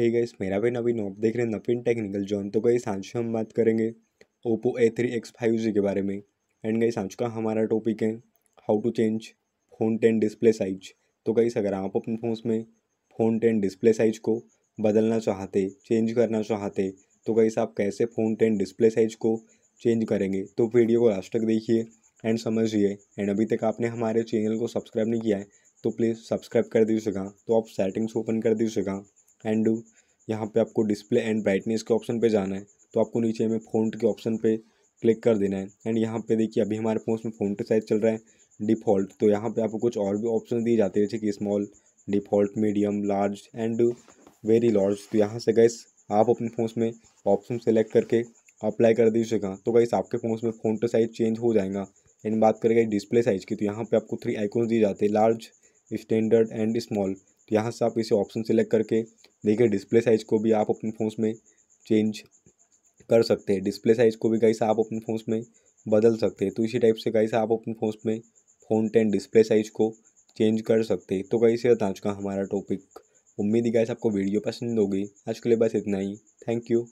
hey guys मेरा भी नवीन आप देख रहे हैं नवीन टेक्निकल जॉन तो गई सांझ हम बात करेंगे Oppo A three x five G के बारे में एंड गई सांझ का हमारा टॉपिक है how to change phone ten display size तो गई अगर आप अपने फोन में फ़ोन टेन डिस्प्ले साइज को बदलना चाहते चेंज करना चाहते तो गई आप कैसे फ़ोन टेन डिस्प्ले साइज को चेंज करेंगे तो वीडियो को लास्ट तक देखिए एंड समझिए एंड अभी तक आपने हमारे चैनल को सब्सक्राइब नहीं किया है तो प्लीज़ सब्सक्राइब कर दीजिएगा तो आप सेटिंग्स ओपन कर दीजिएगा एंड यहाँ पे आपको डिस्प्ले एंड ब्राइटनेस के ऑप्शन पे जाना है तो आपको नीचे में फ़ॉन्ट के ऑप्शन पे क्लिक कर देना है एंड यहाँ पे देखिए अभी हमारे फोन में फ़ॉन्ट साइज चल रहा है डिफ़ॉल्ट तो यहाँ पे आपको कुछ और भी ऑप्शन दिए जाते हैं जैसे कि small default medium large and very large तो यहाँ से गैस आप अपने फ़ोन में ऑप्शन सेलेक्ट करके अप्लाई कर दीजिएगा तो गैस आपके फ़ोन में फ़ोन साइज चेंज हो जाएगा एंड बात करें डिस्प्ले साइज़ की तो यहाँ पर आपको थ्री आइकोन दिए जाते हैं लार्ज स्टैंडर्ड एंड स्मॉल तो यहाँ से आप इसे ऑप्शन सेलेक्ट करके देखिए डिस्प्ले साइज़ को भी आप अपने फ़ोन में चेंज कर सकते हैं डिस्प्ले साइज़ को भी कहीं आप अपने फोन में बदल सकते हैं तो इसी टाइप से कहीं आप अपने फ़ोन में फ़ोन टेन डिस्प्ले साइज़ को चेंज कर सकते हैं तो कहीं से आज का हमारा टॉपिक उम्मीद ही गाइस आपको वीडियो पसंद होगी आज के लिए बस इतना ही थैंक यू